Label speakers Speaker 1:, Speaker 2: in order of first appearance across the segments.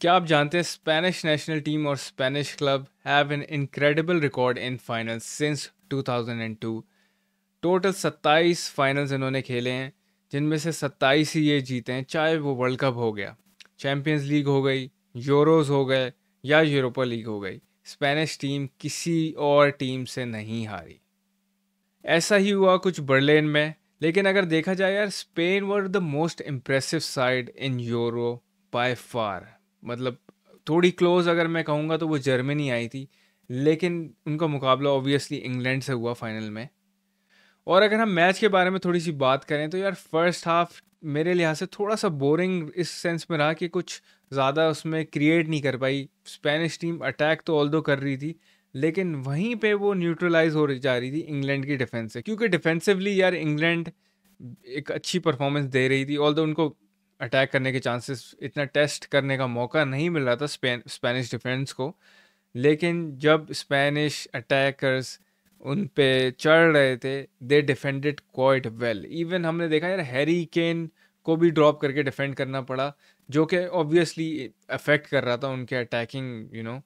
Speaker 1: क्या आप जानते हैं स्पेनिश नेशनल टीम और Spanish club have an incredible record in finals since 2002 total 27 finals इन्होंने खेले हैं जिनमें से 27 ही ये जीते हैं चाहे वो वर्ल्ड कप हो गया चैम्पियंस लीग हो गई यूरोज हो गए या यूरोपा लीग हो गई स्पेनिश टीम किसी और टीम से नहीं हारी ऐसा ही हुआ कुछ बर्लिन में लेकिन अगर देखा जाए यार Spain were the most impressive side in Euro by far मतलब थोड़ी क्लोज अगर मैं कहूँगा तो वो जर्मनी आई थी लेकिन उनका मुकाबला ऑब्वियसली इंग्लैंड से हुआ फाइनल में और अगर हम मैच के बारे में थोड़ी सी बात करें तो यार फर्स्ट हाफ मेरे लिहाज से थोड़ा सा बोरिंग इस सेंस में रहा कि कुछ ज़्यादा उसमें क्रिएट नहीं कर पाई स्पेनिश टीम अटैक तो ऑल कर रही थी लेकिन वहीं पे वो न्यूट्रलाइज हो जा रही थी इंग्लैंड की डिफेंस से क्योंकि डिफेंसिवली यार इंग्लैंड एक अच्छी परफॉर्मेंस दे रही थी ऑल उनको अटैक करने के चांसेस इतना टेस्ट करने का मौका नहीं मिल रहा था स्पेन स्पेनिश डिफेंस को लेकिन जब स्पेनिश अटैकर्स उन पे चढ़ रहे थे they defended quite well even हमने देखा यार हैरी केन को भी ड्रॉप करके डिफेंड करना पड़ा जो कि ऑब्वियसली अफेक्ट कर रहा था उनके attacking you know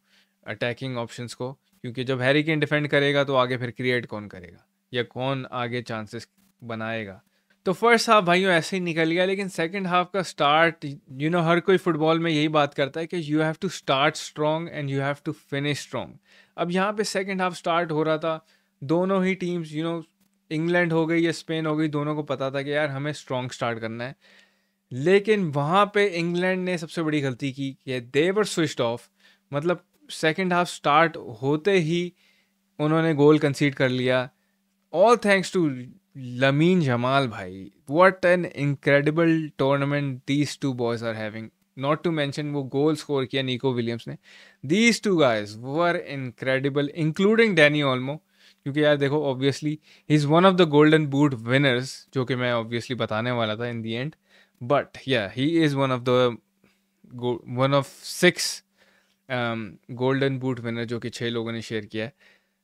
Speaker 1: attacking options को क्योंकि जब हैरी केन डिफेंड करेगा तो आगे फिर क्रिएट कौन करेगा या कौन आगे चांसेस बनाएगा तो फर्स्ट हाफ भाइयों ऐसे ही निकल गया लेकिन सेकंड हाफ का स्टार्ट यू नो हर कोई फुटबॉल में यही बात करता है कि you have to start strong and you have to finish strong अब यहाँ पे सेकंड हाफ स्टार्ट हो रहा था दोनों ही टीम्स यू नो इंग्लैंड हो गई या स्पेन हो गई दोनों को पता था कि यार हमें स्ट्रॉन्ग स्टार्ट करना है लेकिन वहाँ पे इंग्लैंड ने सबसे बड़ी गलती की कि देवर स्विच ऑफ मतलब सेकेंड हाफ स्टार्ट होते ही उन्होंने गोल कंसीड कर लिया all thanks to Lamine Yamal भाई what an incredible tournament these two boys are having not to mention वो गोल स्कोर किया निको विलियम्स ने these two guys were incredible including Danny Olmo क्योंकि यार देखो obviously he is one of the golden boot winners जो कि मैं obviously बताने वाला था इन दी and but yeah he is one of the one of six golden boot winner जो कि छः लोगों ने शेयर किया है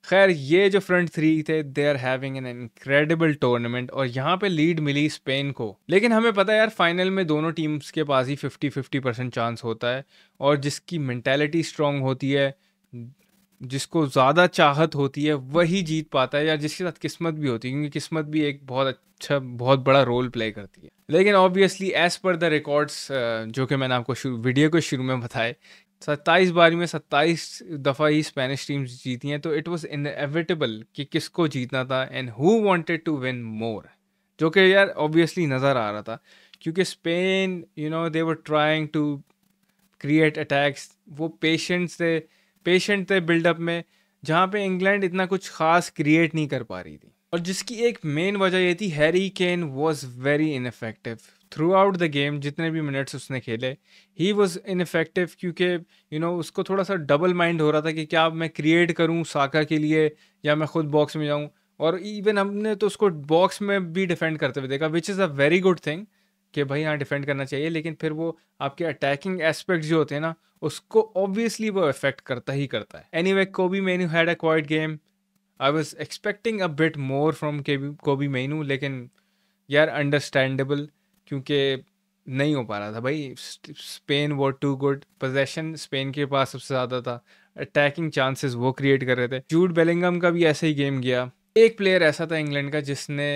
Speaker 1: खैर ये जो फ्रंट थ्री थे they are having an incredible tournament और यहाँ पे लीड मिली स्पेन को लेकिन हमें पता है यार फाइनल में दोनों टीम्स के पास ही 50 50 परसेंट चांस होता है और जिसकी मैंटेलिटी स्ट्रांग होती है जिसको ज़्यादा चाहत होती है वही जीत पाता है या जिसके साथ किस्मत भी होती है क्योंकि किस्मत भी एक बहुत अच्छा बहुत बड़ा रोल प्ले करती है लेकिन obviously as per the records जो कि मैंने आपको वीडियो के शुरू में बताए सत्ताईस बारी में सत्ताईस दफ़ा ही स्पेनिश टीम्स जीती हैं तो इट इन इनएविटेबल कि किसको जीतना था and who wanted to win more जो कि यार ऑब्वियसली नज़र आ रहा था क्योंकि Spain you know they were trying to create attacks वो पेशेंट थे पेशेंट थे बिल्डअप में जहाँ पे इंग्लैंड इतना कुछ खास क्रिएट नहीं कर पा रही थी और जिसकी एक मेन वजह ये थी Harry Kane was very ineffective throughout the game जितने भी मिनट्स उसने खेले ही वॉज इनफेक्टिव क्योंकि यू नो उसको थोड़ा सा डबल माइंड हो रहा था कि क्या मैं क्रिएट करूँ साका के लिए या मैं खुद बॉक्स में जाऊँ और इवन हमने तो उसको बॉक्स में भी डिफेंड करते हुए देखा which is a very good thing कि भाई हाँ डिफेंड करना चाहिए लेकिन फिर वो आपके अटैकिंग एस्पेक्ट जो होते हैं ना उसको ऑब्वियसली वो इफेक्ट करता ही करता है anyway Kobbie Mainoo had a quiet game I was expecting a bit more from Kobbie Mainoo लेकिन यार अंडरस्टैंडेबल क्योंकि नहीं हो पा रहा था भाई स्पेन वो टू गुड पोजेशन स्पेन के पास सबसे ज़्यादा था अटैकिंग चांसेस वो क्रिएट कर रहे थे जूड बेलिंगम का भी ऐसे ही गेम गया एक प्लेयर ऐसा था इंग्लैंड का जिसने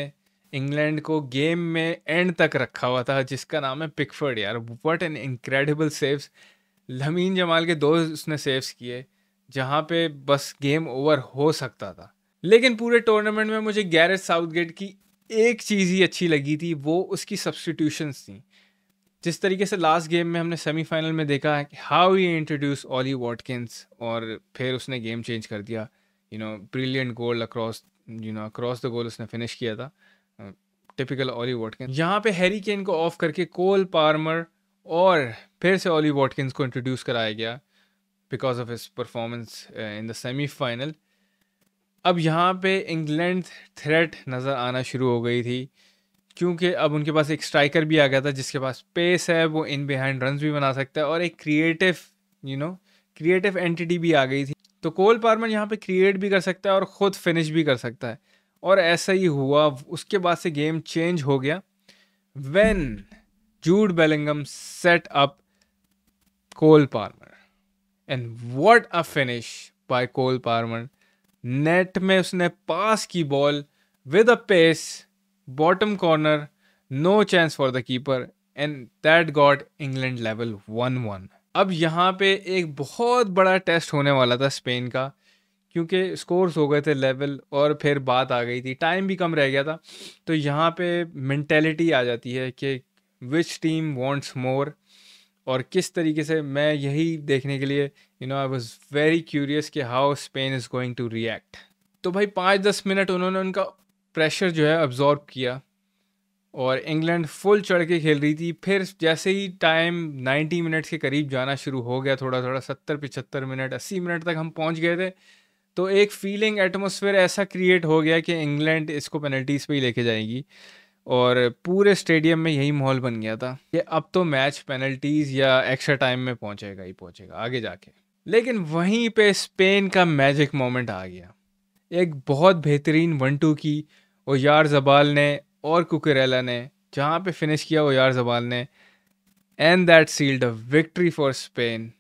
Speaker 1: इंग्लैंड को गेम में एंड तक रखा हुआ था जिसका नाम है पिकफर्ड यार what an incredible saves Lamine Yamal के दो उसने सेव्स किए जहाँ पे बस गेम ओवर हो सकता था लेकिन पूरे टूर्नामेंट में मुझे गैरेज साउथगेट की एक चीज़ ही अच्छी लगी थी वो उसकी सब्सटीट्यूशंस थी जिस तरीके से लास्ट गेम में हमने सेमीफाइनल में देखा है how he introduce Ollie Watkins और फिर उसने गेम चेंज कर दिया you know brilliant goal across you know across the goal उसने फिनिश किया था टिपिकल ऑली वॉटकिन यहाँ पे हैरी केन को ऑफ करके कोल पार्मर और फिर से ऑली वॉटकिंस को इंट्रोड्यूस कराया गया because of his performance in the semifinal अब यहाँ पे इंग्लैंड थ्रेट नज़र आना शुरू हो गई थी क्योंकि अब उनके पास एक स्ट्राइकर भी आ गया था जिसके पास पेस है वो इन बिहाइंड रन भी बना सकता है और एक creative you know creative entity भी आ गई थी तो कोल पार्मर यहाँ पे क्रिएट भी कर सकता है और ख़ुद फिनिश भी कर सकता है और ऐसा ही हुआ उसके बाद से गेम चेंज हो गया when Jude Bellingham set up Cole Palmer and what a finish by Cole Palmer net में उसने पास की ball with a pace bottom corner no chance for the keeper and that got England level one one अब यहाँ पे एक बहुत बड़ा test होने वाला था स्पेन का क्योंकि स्कोर्स हो गए थे लेवल और फिर बात आ गई थी टाइम भी कम रह गया था तो यहाँ पे मैंटेलिटी आ जाती है कि विच टीम वांट्स मोर और किस तरीके से मैं यही देखने के लिए you know I was very curious कि how Spain is going to react तो भाई पाँच दस मिनट उन्होंने उनका प्रेशर जो है अब्जॉर्ब किया और इंग्लैंड फुल चढ़ के खेल रही थी फिर जैसे ही टाइम 90 मिनट्स के करीब जाना शुरू हो गया थोड़ा थोड़ा सत्तर पिचहत्तर मिनट अस्सी मिनट तक हम पहुंच गए थे तो एक फीलिंग एटमोसफेयर ऐसा क्रिएट हो गया कि इंग्लैंड इसको पेनल्टीज़ पे ही लेके जाएगी और पूरे स्टेडियम में यही माहौल बन गया था कि अब तो मैच पेनल्टीज या एक्स्ट्रा टाइम में पहुंचेगा ही पहुंचेगा आगे जाके लेकिन वहीं पे स्पेन का मैजिक मोमेंट आ गया एक बहुत बेहतरीन वन टू की और यार जबाल ने और कुकरेला ने जहाँ पे फिनिश किया वो यार जबाल ने and that sealed a victory for Spain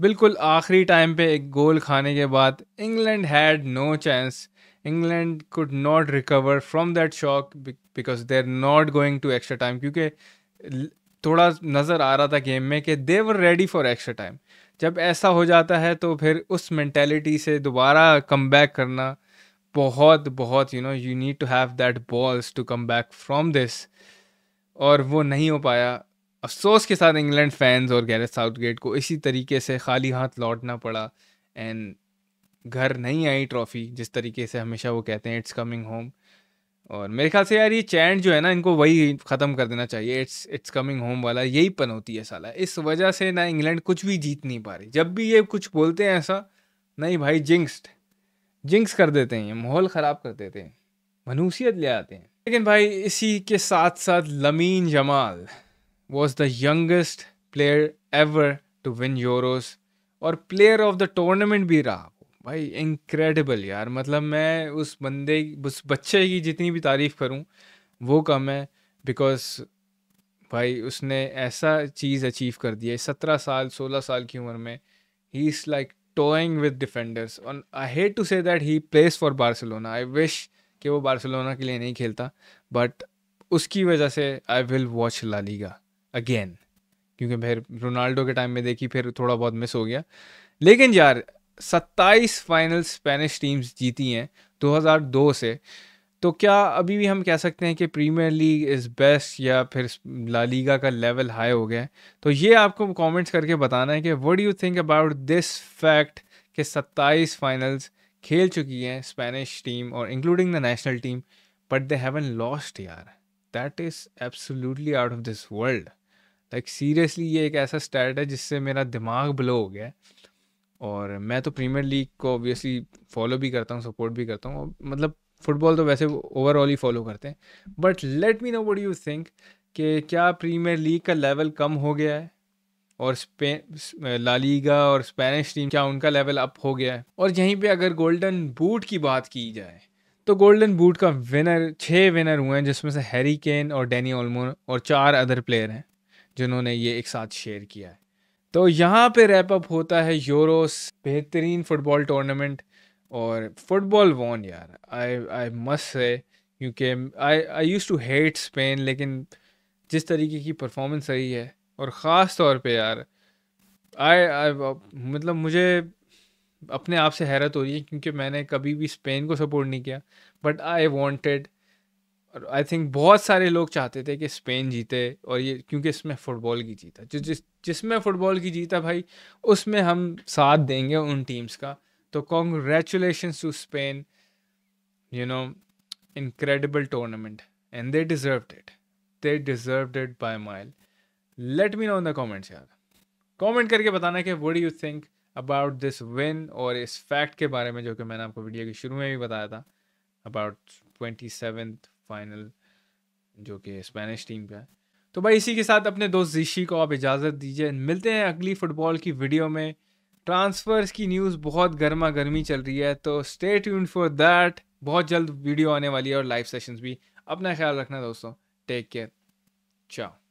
Speaker 1: बिल्कुल आखिरी टाइम पे एक गोल खाने के बाद England had no chance England could not recover from that shock because they are not going to extra time क्योंकि थोड़ा नज़र आ रहा था गेम में कि they were ready for extra time जब ऐसा हो जाता है तो फिर उस मैंटेलिटी से दोबारा कम बैक करना बहुत बहुत you know you need to have that balls to come back from this और वो नहीं हो पाया अफसोस के साथ इंग्लैंड फैंस और साउथ साउथगेट को इसी तरीके से खाली हाथ लौटना पड़ा एंड घर नहीं आई ट्रॉफ़ी जिस तरीके से हमेशा वो कहते हैं इट्स कमिंग होम और मेरे ख्याल से यार ये चैंट जो है ना इनको वही ख़त्म कर देना चाहिए इट्स इट्स कमिंग होम वाला यही पनौती है साला इस वजह से ना इंग्लैंड कुछ भी जीत नहीं पा रही जब भी ये कुछ बोलते हैं ऐसा नहीं भाई जिंक्स्ड जिंक्स कर देते हैं माहौल ख़राब कर देते हैं मनूसियत ले आते हैं लेकिन भाई इसी के साथ साथ Lamine Yamal was the youngest player ever to win Euros और प्लेयर ऑफ द टूर्नामेंट भी रहा भाई इनक्रेडिबल यार मतलब मैं उस बंदे उस बच्चे की जितनी भी तारीफ़ करूं वो कम है बिकॉज भाई उसने ऐसा चीज़ अचीव कर दिया है सत्रह साल सोलह साल की उम्र में ही is like toying with defenders और I hate to say that he plays for Barcelona I wish कि वो बार्सिलोना के लिए नहीं खेलता बट उसकी वजह से I will watch La Liga again क्योंकि फिर रोनाल्डो के टाइम में देखी फिर थोड़ा बहुत मिस हो गया लेकिन यार 27 फाइनल स्पेनिश टीम्स जीती हैं 2002 से तो क्या अभी भी हम कह सकते हैं कि प्रीमियर लीग इज़ बेस्ट या फिर ला लीगा का लेवल हाई हो गया है तो ये आपको कमेंट्स करके बताना है कि what you think about this fact कि 27 फाइनल्स खेल चुकी हैं स्पेनिश टीम और including the national team but they haven't lost यार that is absolutely out of this world like seriously ये एक ऐसा स्टैट है जिससे मेरा दिमाग ब्लो हो गया है और मैं तो प्रीमियर लीग को ऑब्वियसली फॉलो भी करता हूँ सपोर्ट भी करता हूँ मतलब फुटबॉल तो वैसे ओवरऑल ही फॉलो करते हैं but let me know what you think कि क्या प्रीमियर लीग का लेवल कम हो गया है और स्पे लालीगा और स्पेनिश टीम क्या उनका लेवल अप हो गया है और यहीं पे अगर गोल्डन बूट की बात की जाए तो गोल्डन बूट का विनर छः विनर हुए हैं जिसमें से हैरी केन और डैनी ओलमोन और चार अदर प्लेयर हैं जिन्होंने ये एक साथ शेयर किया है तो यहाँ पे रैप अप होता है यूरोस बेहतरीन फुटबॉल टूर्नामेंट और फुटबॉल वॉन यार आई आई मस्ट है क्योंकि I I used to hate Spain लेकिन जिस तरीके की परफॉर्मेंस रही है और ख़ास तौर पे यार आई आई मतलब मुझे अपने आप से हैरत हो रही है क्योंकि मैंने कभी भी स्पेन को सपोर्ट नहीं किया बट आई वॉन्टेड और आई थिंक बहुत सारे लोग चाहते थे कि स्पेन जीते और ये क्योंकि इसमें फ़ुटबॉल की जीत है जो जिस जिसमें फ़ुटबॉल की जीत है भाई उसमें हम साथ देंगे उन टीम्स का तो congratulation to Spain you know incredible tournament and they deserve it they deserve it by mile let me know in the comments यार कॉमेंट करके बताना कि what you think about this win और इस फैक्ट के बारे में जो कि मैंने आपको वीडियो के शुरू में भी बताया था अबाउट ट्वेंटी सेवन फाइनल जो कि स्पेनिश टीम का है तो भाई इसी के साथ अपने दोस्त जीशी को आप इजाज़त दीजिए मिलते हैं अगली फ़ुटबॉल की वीडियो में ट्रांसफ़र्स की न्यूज़ बहुत गर्मा गर्मी चल रही है तो स्टे ट्यून फॉर दैट बहुत जल्द वीडियो आने वाली है और लाइव सेशंस भी अपना ख्याल रखना दोस्तों टेक केयर चाओ